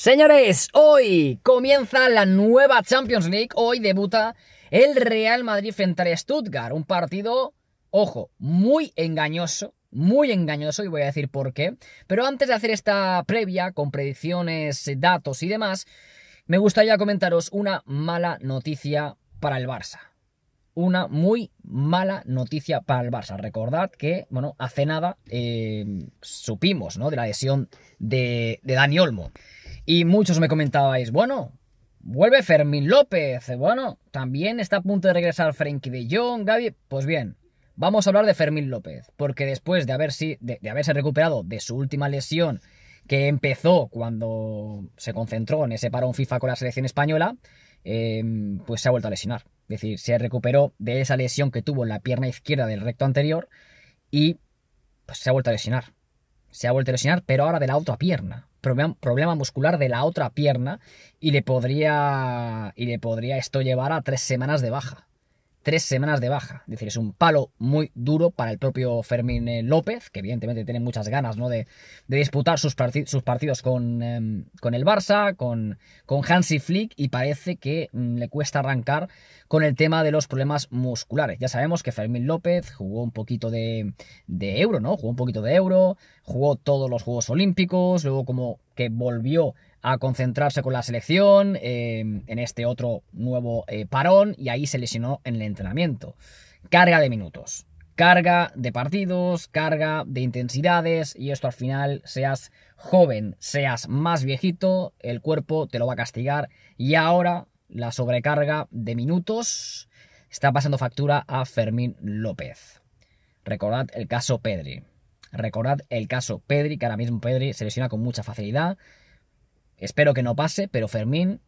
Señores, hoy comienza la nueva Champions League. Hoy debuta el Real Madrid frente al Stuttgart. Un partido, ojo, muy engañoso. Muy engañoso y voy a decir por qué. Pero antes de hacer esta previa con predicciones, eh, datos y demás, me gustaría comentaros una mala noticia para el Barça. Una muy mala noticia para el Barça. Recordad que, bueno, hace nada eh, supimos ¿no? de la lesión de Dani Olmo. Y muchos me comentabais, bueno, vuelve Fermín López, bueno, también está a punto de regresar Frenkie de Jong, Gaby. Pues bien, vamos a hablar de Fermín López, porque después de, haberse recuperado de su última lesión, que empezó cuando se concentró en ese parón FIFA con la selección española, em, pues se ha vuelto a lesionar. Es decir, se recuperó de esa lesión que tuvo en la pierna izquierda del recto anterior y pues se ha vuelto a lesionar. Se ha vuelto a lesionar, pero ahora de la otra pierna problema muscular de la otra pierna y le podría, y le podría esto llevar a tres semanas de baja tres semanas de baja. Es decir, es un palo muy duro para el propio Fermín eh, López, que evidentemente tiene muchas ganas ¿no? de, de disputar sus, sus partidos con, em, con, el Barça, con, con Hansi Flick, y parece que mm, le cuesta arrancar con el tema de los problemas musculares. Ya sabemos que Fermín López jugó un poquito de, de euro, ¿no? Jugó un poquito de euro, jugó todos los Juegos Olímpicos, luego como que volvió a concentrarse con la selección eh, en este otro nuevo eh, parón y ahí se lesionó en el entrenamiento. Carga de minutos, carga de partidos, carga de intensidades y esto al final seas joven, seas más viejito, el cuerpo te lo va a castigar y ahora la sobrecarga de minutos está pasando factura a Fermín López. Recordad el caso Pedri. Recordad el caso Pedri, que ahora mismo Pedri se lesiona con mucha facilidad. Espero que no pase, pero Fermín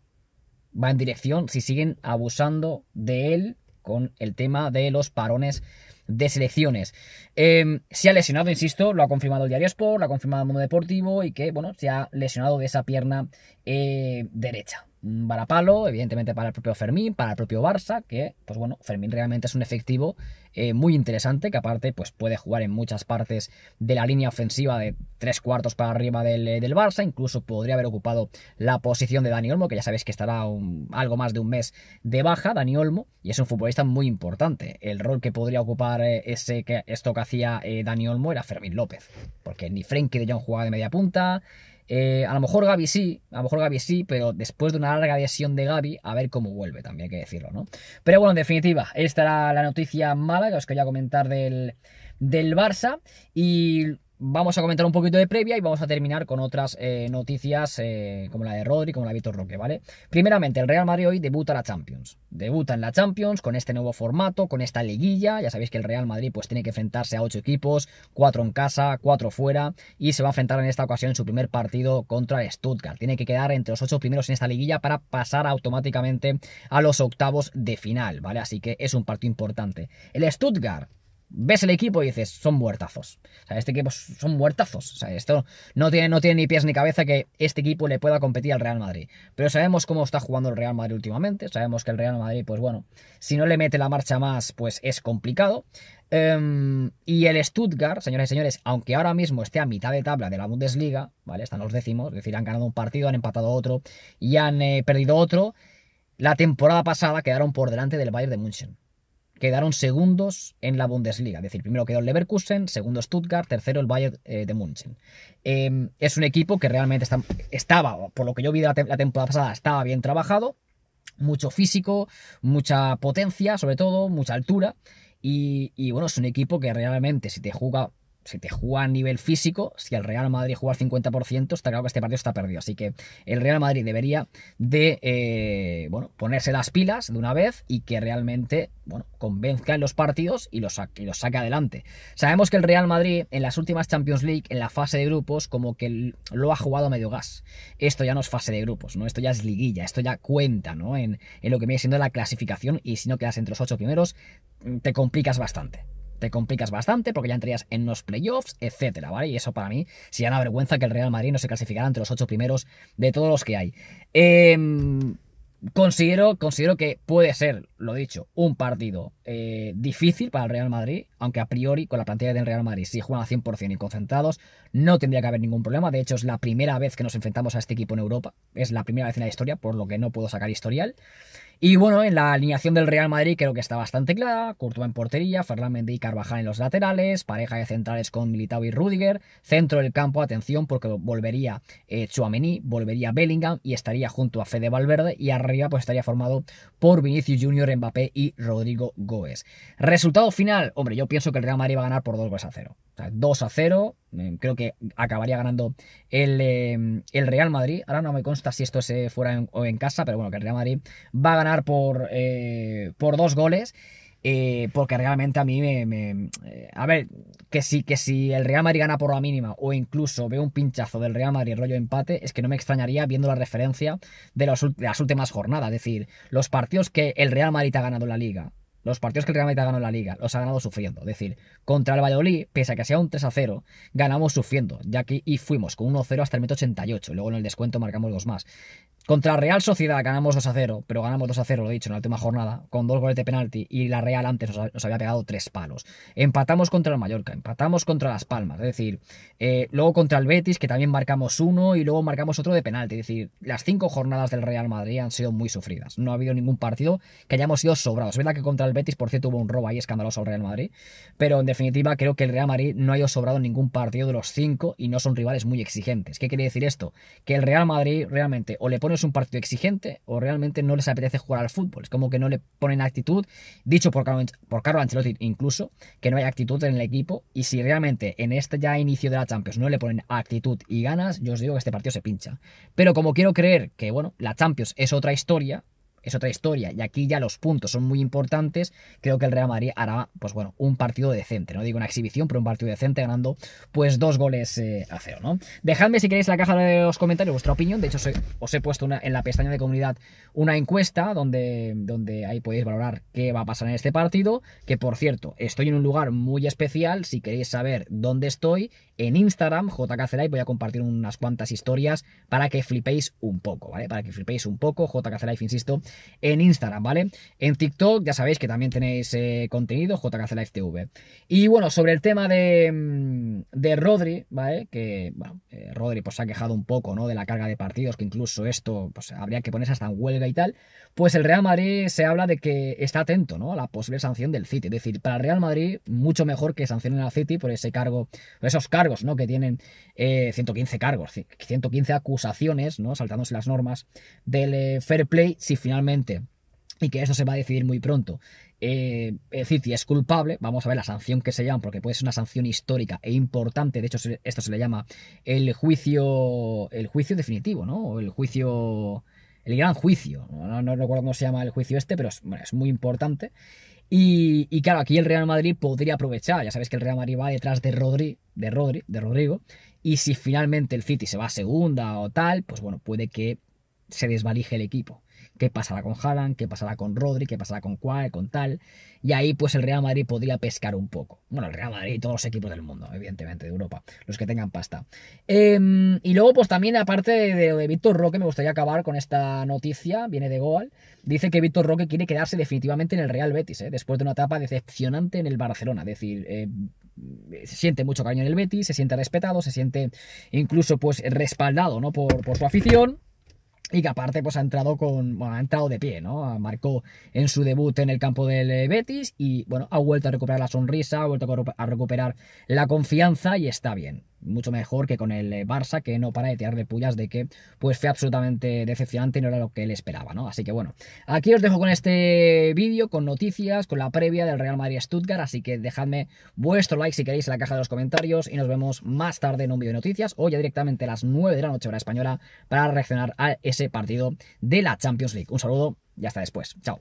va en dirección si siguen abusando de él con el tema de los parones de selecciones. Em, se ha lesionado, insisto, lo ha confirmado el Diario Sport, lo ha confirmado el Mundo Deportivo y que, bueno, se ha lesionado de esa pierna eh, derecha un varapalo, evidentemente para el propio Fermín, para el propio Barça, que, pues bueno, Fermín realmente es un efectivo eh, muy interesante, que aparte pues puede jugar en muchas partes de la línea ofensiva de tres cuartos para arriba del, eh, Barça, incluso podría haber ocupado la posición de Dani Olmo, que ya sabéis que estará algo más de un mes de baja, Dani Olmo, y es un futbolista muy importante. El rol que podría ocupar eh, ese que esto que hacía Dani Olmo era Fermín López, porque ni Frenkie de Jong jugaba de media punta, eh, a lo mejor Gaby sí, a lo mejor Gaby sí, pero después de una larga adhesión de Gaby, a ver cómo vuelve, también hay que decirlo, ¿no? Pero bueno, en definitiva, esta era la noticia mala que os quería comentar del, del Barça. Y vamos a comentar un poquito de previa y vamos a terminar con otras eh, noticias eh, como la de Rodri, como la de Víctor Roque, ¿vale? Primeramente, el Real Madrid hoy debuta la Champions. Debuta en la Champions con este nuevo formato, con esta liguilla. Ya sabéis que el Real Madrid pues tiene que enfrentarse a ocho equipos, cuatro en casa, cuatro fuera y se va a enfrentar en esta ocasión en su primer partido contra el Stuttgart. Tiene que quedar entre los ocho primeros en esta liguilla para pasar automáticamente a los octavos de final, ¿vale? Así que es un partido importante. El Stuttgart ves el equipo y dices, son muertazos. O este equipo son muertazos. esto no tiene, no tiene ni pies ni cabeza que este equipo le pueda competir al Real Madrid. Pero sabemos cómo está jugando el Real Madrid últimamente. Sabemos que el Real Madrid, pues bueno, si no le mete la marcha más, pues es complicado. Em, y el Stuttgart, señores y señores, aunque ahora mismo esté a mitad de tabla de la Bundesliga, ¿vale? Están los décimos, es decir, han ganado un partido, han empatado otro y han eh, perdido otro. La temporada pasada quedaron por delante del Bayern de München quedaron segundos en la Bundesliga. Es decir, primero quedó el Leverkusen, segundo Stuttgart, tercero el Bayern eh, de München. Em, es un equipo que realmente estaba, por lo que yo vi la, temporada pasada, estaba bien trabajado, mucho físico, mucha potencia, sobre todo, mucha altura. y, bueno, es un equipo que realmente, si te juega si te juega a nivel físico, si el Real Madrid juega al 50%, está claro que este partido está perdido. Así que el Real Madrid debería de eh, bueno, ponerse las pilas de una vez y que realmente bueno, convenzca en los partidos y los, saque adelante. Sabemos que el Real Madrid en las últimas Champions League, en la fase de grupos, como que lo ha jugado a medio gas. Esto ya no es fase de grupos, ¿no? Esto ya es liguilla, esto ya cuenta, ¿no? En, en lo que viene siendo la clasificación y si no quedas entre los ocho primeros, te complicas bastante te complicas bastante porque ya entrarías en los playoffs, etcétera, ¿vale? Y eso para mí sería una vergüenza que el Real Madrid no se clasificara entre los ocho primeros de todos los que hay. Em, considero, considero que puede ser, lo dicho, un partido eh, difícil para el Real Madrid, aunque a priori con la plantilla del Real Madrid, si juegan al 100% y concentrados, no tendría que haber ningún problema. De hecho, es la primera vez que nos enfrentamos a este equipo en Europa, es la primera vez en la historia, por lo que no puedo sacar historial. Y bueno, en la alineación del Real Madrid creo que está bastante clara. Courtois en portería, Fernández Mendy y Carvajal en los laterales, pareja de centrales con Militao y Rudiger, centro del campo, atención, porque volvería eh, volvería Bellingham y estaría junto a Fede Valverde y arriba pues estaría formado por Vinicius Junior, Mbappé y Rodrigo Góez. Resultado final, hombre, yo pienso que el Real Madrid va a ganar por 2 goles a 0. 2 a 0. Eh, creo que acabaría ganando eh, el, Real Madrid. Ahora no me consta si esto se eh, fuera en, o en casa, pero bueno, que el Real Madrid va a ganar por, por dos goles. porque realmente a mí me, a ver, que si, que si el Real Madrid gana por la mínima o incluso veo un pinchazo del Real Madrid rollo empate, es que no me extrañaría viendo la referencia de, de las últimas jornadas. Es decir, los partidos que el Real Madrid ha ganado en la liga los partidos que el Real Madrid ha ganado en la liga los ha ganado sufriendo. Es decir, contra el Valladolid, pese a que sea un 3 0, ganamos sufriendo, ya que y fuimos con 1 0 hasta el minuto 88. luego en el descuento marcamos dos más. Contra Real Sociedad ganamos 2 0, pero ganamos 2 0, lo he dicho, en la última jornada, con dos goles de penalti y la Real antes nos, había pegado tres palos. Empatamos contra el Mallorca, empatamos contra Las Palmas, es decir, eh, luego contra el Betis, que también marcamos uno y luego marcamos otro de penalti. Es decir, las cinco jornadas del Real Madrid han sido muy sufridas. No ha habido ningún partido que hayamos sido sobrados. Es verdad que contra el Betis, por cierto, hubo un robo ahí escandaloso al Real Madrid. Pero en definitiva, creo que el Real Madrid no ha sobrado ningún partido de los cinco y no son rivales muy exigentes. ¿Qué quiere decir esto? Que el Real Madrid realmente o le pones un partido exigente o realmente no les apetece jugar al fútbol. Es como que no le ponen actitud, dicho por Carlos por Carlo Ancelotti incluso, que no hay actitud en el equipo. Y si realmente en este ya inicio de la Champions no le ponen actitud y ganas, yo os digo que este partido se pincha. Pero como quiero creer que, bueno, la Champions es otra historia, es otra historia. Y aquí ya los puntos son muy importantes. Creo que el Real Madrid hará, pues bueno, un partido decente. No digo una exhibición, pero un partido decente ganando pues dos goles eh, a cero, ¿no? Dejadme si queréis en la caja de los comentarios vuestra opinión. De hecho, os he puesto en la pestaña de comunidad una encuesta donde, donde ahí podéis valorar qué va a pasar en este partido. Que por cierto, estoy en un lugar muy especial. Si queréis saber dónde estoy, en Instagram, Live, voy a compartir unas cuantas historias para que flipéis un poco, ¿vale? Para que flipéis un poco, Live, insisto, en Instagram, ¿vale? En TikTok ya sabéis que también tenéis eh, contenido, Live TV. Y bueno, sobre el tema de, mm, de Rodri, ¿vale? Que, bueno, eh, Rodri pues se ha quejado un poco, ¿no? De la carga de partidos, que incluso esto, pues habría que ponerse hasta en huelga y tal. Pues el Real Madrid se habla de que está atento, ¿no? A la posible sanción del City. Es decir, para el Real Madrid, mucho mejor que sancionen al City por ese cargo, por esos cargos que tienen 115 eh, cargos, 115 acusaciones, ¿no? Saltándose las normas del eh, fair play, si finalmente, y que eso se va a decidir muy pronto, eh, es decir, si es culpable, vamos a ver la sanción que se llama, porque puede ser una sanción histórica e importante. De hecho, esto se le llama el juicio, el juicio definitivo, ¿no? O el juicio, el gran juicio. No, recuerdo cómo se llama el juicio este, pero es muy importante. Y, claro, aquí el Real Madrid podría aprovechar. Ya sabes que el Real Madrid va detrás de Rodri, de Rodri, de Rodrigo. Y si finalmente el City se va a segunda o tal, pues bueno, puede que se desvalije el equipo qué pasará con Haaland, qué pasará con Rodri, qué pasará con cuál, con tal. Y ahí pues el Real Madrid podría pescar un poco. Bueno, el Real Madrid y todos los equipos del mundo, evidentemente, de Europa, los que tengan pasta. Em, y luego pues también aparte de, Víctor Roque, me gustaría acabar con esta noticia, viene de Goal. Dice que Víctor Roque quiere quedarse definitivamente en el Real Betis, ¿eh? después de una etapa decepcionante en el Barcelona. Es decir, eh, se siente mucho caño en el Betis, se siente respetado, se siente incluso pues respaldado ¿no? por su afición y que aparte pues ha entrado con bueno, ha entrado de pie, ¿no? Ah, marcó en su debut en el campo del eh, Betis y bueno, ha vuelto a recuperar la sonrisa, ha vuelto a recuperar la confianza y está bien mucho mejor que con el eh, Barça, que no para de de pullas de que pues fue absolutamente decepcionante y no era lo que él esperaba, ¿no? Así que bueno, aquí os dejo con este vídeo, con noticias, con la previa del Real Madrid Stuttgart, así que dejadme vuestro like si queréis en la caja de los comentarios y nos vemos más tarde en un vídeo de noticias o ya directamente a las 9 de la noche hora española para reaccionar a ese partido de la Champions League. Un saludo y hasta después. Chao.